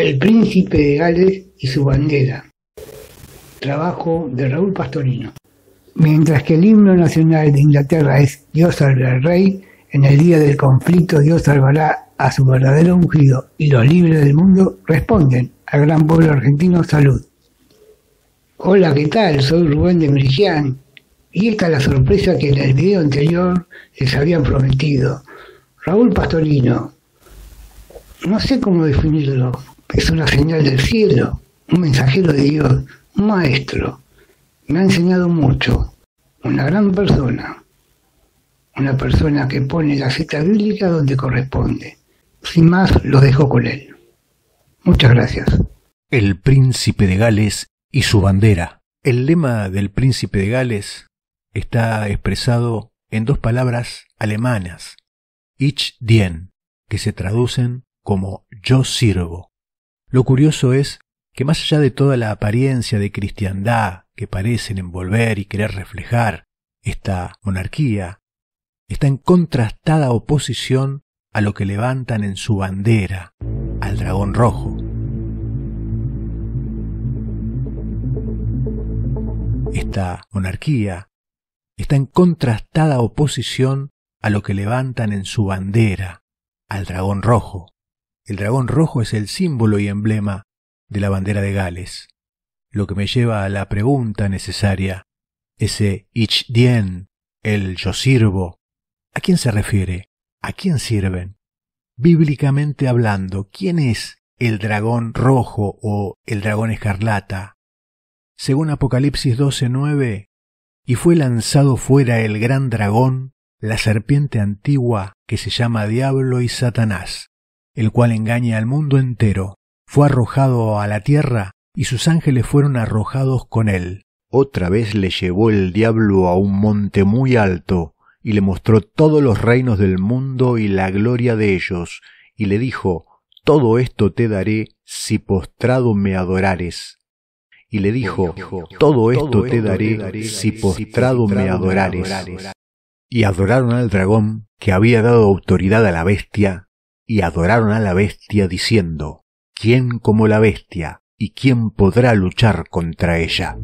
El Príncipe de Gales y su bandera. Trabajo de Raúl Pastorino. Mientras que el himno nacional de Inglaterra es Dios salve al rey, en el día del conflicto Dios salvará a su verdadero ungido y los libres del mundo responden al gran pueblo argentino salud. Hola, ¿qué tal? Soy Rubén de Merigian y esta es la sorpresa que en el video anterior les habían prometido. Raúl Pastorino. No sé cómo definirlo es una señal del cielo, un mensajero de Dios, un maestro. Me ha enseñado mucho, una gran persona, una persona que pone la cita bíblica donde corresponde. Sin más, lo dejo con él. Muchas gracias. El príncipe de Gales y su bandera. El lema del príncipe de Gales está expresado en dos palabras alemanas, Ich dien, que se traducen como yo sirvo. Lo curioso es que más allá de toda la apariencia de cristiandad que parecen envolver y querer reflejar esta monarquía, está en contrastada oposición a lo que levantan en su bandera, al dragón rojo. Esta monarquía está en contrastada oposición a lo que levantan en su bandera, al dragón rojo. El dragón rojo es el símbolo y emblema de la bandera de Gales, lo que me lleva a la pregunta necesaria, ese Ich Dien, el yo sirvo, ¿a quién se refiere? ¿A quién sirven? Bíblicamente hablando, ¿quién es el dragón rojo o el dragón escarlata? Según Apocalipsis 12:9, y fue lanzado fuera el gran dragón, la serpiente antigua que se llama Diablo y Satanás, el cual engaña al mundo entero, fue arrojado a la tierra y sus ángeles fueron arrojados con él. Otra vez le llevó el diablo a un monte muy alto y le mostró todos los reinos del mundo y la gloria de ellos, y le dijo, Todo esto te daré si postrado me adorares. Y le dijo, Todo esto te daré si postrado me adorares. Y adoraron al dragón, que había dado autoridad a la bestia, y adoraron a la bestia diciendo, ¿quién como la bestia y quién podrá luchar contra ella?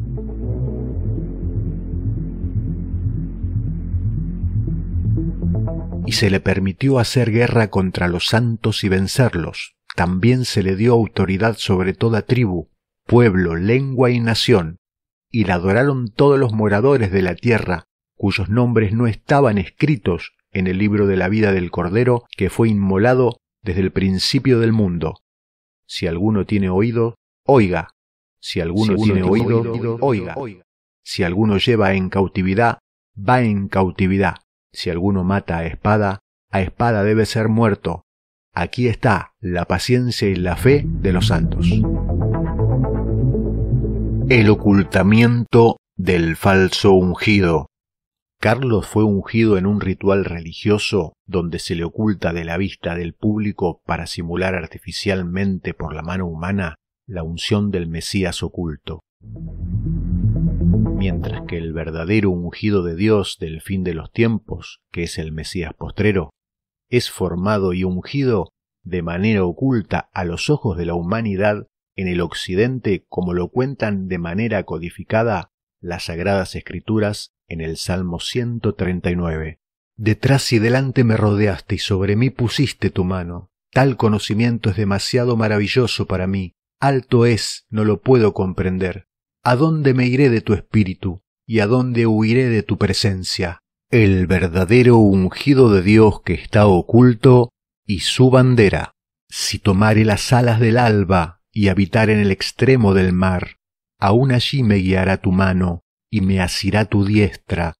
Y se le permitió hacer guerra contra los santos y vencerlos. También se le dio autoridad sobre toda tribu, pueblo, lengua y nación, y la adoraron todos los moradores de la tierra, cuyos nombres no estaban escritos en el libro de la vida del Cordero que fue inmolado desde el principio del mundo. Si alguno tiene oído, oiga. Si alguno, tiene, oído, oiga. Si alguno lleva en cautividad, va en cautividad. Si alguno mata a espada, a espada debe ser muerto. Aquí está la paciencia y la fe de los santos. El ocultamiento del falso ungido. Carlos fue ungido en un ritual religioso donde se le oculta de la vista del público para simular artificialmente por la mano humana la unción del Mesías oculto. Mientras que el verdadero ungido de Dios del fin de los tiempos, que es el Mesías postrero, es formado y ungido de manera oculta a los ojos de la humanidad en el Occidente como lo cuentan de manera codificada las sagradas escrituras en el Salmo 139. Detrás y delante me rodeaste y sobre mí pusiste tu mano. Tal conocimiento es demasiado maravilloso para mí. Alto es, no lo puedo comprender. ¿A dónde me iré de tu espíritu? ¿Y a dónde huiré de tu presencia? El verdadero ungido de Dios que está oculto y su bandera. Si tomare las alas del alba y habitar en el extremo del mar, aún allí me guiará tu mano y me asirá tu diestra.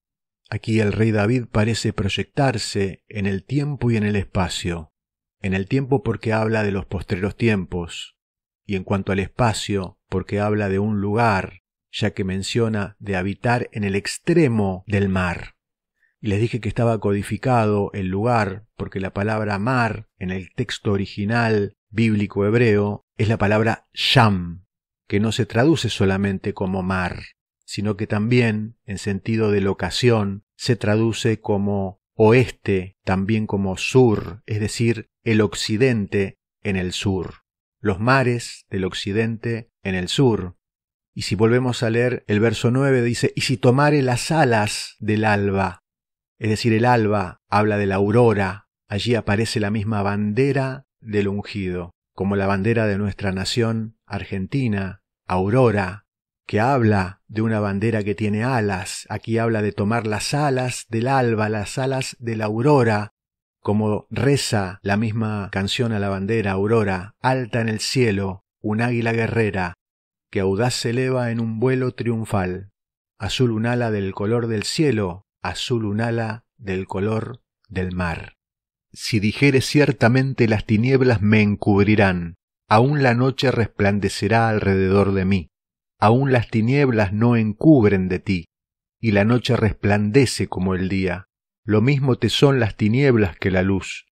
Aquí el rey David parece proyectarse en el tiempo y en el espacio. En el tiempo porque habla de los postreros tiempos, y en cuanto al espacio porque habla de un lugar, ya que menciona de habitar en el extremo del mar. Y les dije que estaba codificado el lugar porque la palabra mar en el texto original bíblico hebreo es la palabra sham, que no se traduce solamente como mar, sino que también, en sentido de locación, se traduce como oeste, también como sur, es decir, el occidente en el sur, los mares del occidente en el sur. Y si volvemos a leer el verso 9 dice, y si tomare las alas del alba, es decir, el alba habla de la aurora, allí aparece la misma bandera del ungido, como la bandera de nuestra nación Argentina, Aurora, que habla de una bandera que tiene alas. Aquí habla de tomar las alas del alba, las alas de la aurora, como reza la misma canción a la bandera Aurora, alta en el cielo, un águila guerrera, que audaz se eleva en un vuelo triunfal. Azul un ala del color del cielo, azul un ala del color del mar. Si dijere ciertamente las tinieblas me encubrirán, Aún la noche resplandecerá alrededor de mí, aún las tinieblas no encubren de ti, y la noche resplandece como el día. Lo mismo te son las tinieblas que la luz,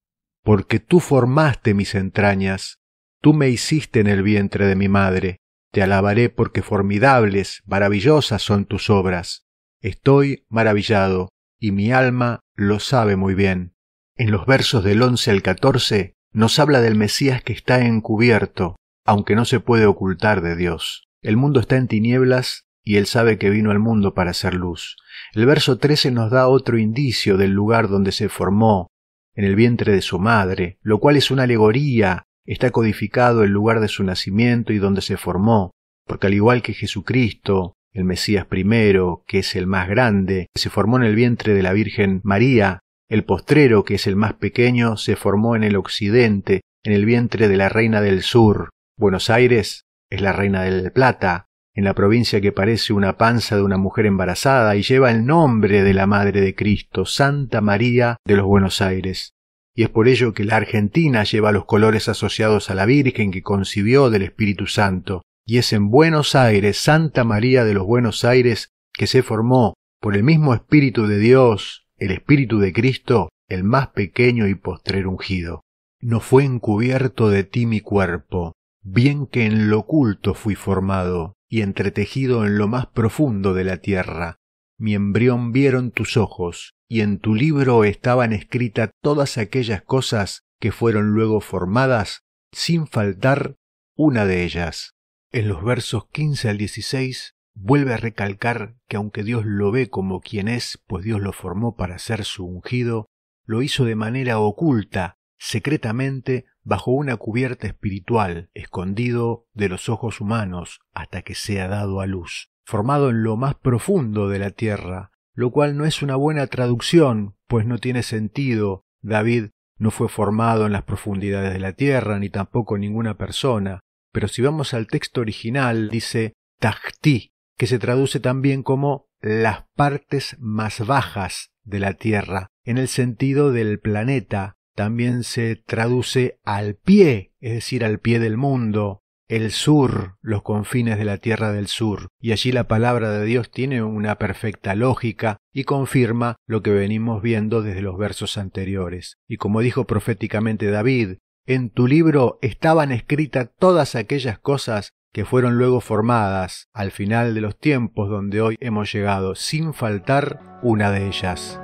porque tú formaste mis entrañas, tú me hiciste en el vientre de mi madre. Te alabaré porque formidables, maravillosas son tus obras. Estoy maravillado, y mi alma lo sabe muy bien. En los versos del once al catorce nos habla del Mesías que está encubierto, aunque no se puede ocultar de Dios. El mundo está en tinieblas y él sabe que vino al mundo para hacer luz. El verso 13 nos da otro indicio del lugar donde se formó, en el vientre de su madre, lo cual es una alegoría, está codificado el lugar de su nacimiento y donde se formó, porque al igual que Jesucristo, el Mesías primero, que es el más grande, se formó en el vientre de la Virgen María, el postrero, que es el más pequeño, se formó en el occidente, en el vientre de la Reina del Sur. Buenos Aires es la Reina del Plata, en la provincia que parece una panza de una mujer embarazada y lleva el nombre de la Madre de Cristo, Santa María de los Buenos Aires. Y es por ello que la Argentina lleva los colores asociados a la Virgen que concibió del Espíritu Santo. Y es en Buenos Aires, Santa María de los Buenos Aires, que se formó, por el mismo Espíritu de Dios, el Espíritu de Cristo, el más pequeño y postrer ungido. No fue encubierto de ti mi cuerpo, bien que en lo oculto fui formado y entretejido en lo más profundo de la tierra. Mi embrión vieron tus ojos, y en tu libro estaban escritas todas aquellas cosas que fueron luego formadas, sin faltar una de ellas. En los versos 15 al 16 Vuelve a recalcar que aunque Dios lo ve como quien es, pues Dios lo formó para ser su ungido, lo hizo de manera oculta, secretamente, bajo una cubierta espiritual, escondido de los ojos humanos hasta que sea dado a luz, formado en lo más profundo de la tierra, lo cual no es una buena traducción, pues no tiene sentido. David no fue formado en las profundidades de la tierra, ni tampoco ninguna persona. Pero si vamos al texto original, dice Tahti, que se traduce también como las partes más bajas de la Tierra, en el sentido del planeta. También se traduce al pie, es decir, al pie del mundo, el sur, los confines de la Tierra del Sur. Y allí la palabra de Dios tiene una perfecta lógica y confirma lo que venimos viendo desde los versos anteriores. Y como dijo proféticamente David, en tu libro estaban escritas todas aquellas cosas que fueron luego formadas al final de los tiempos donde hoy hemos llegado, sin faltar una de ellas.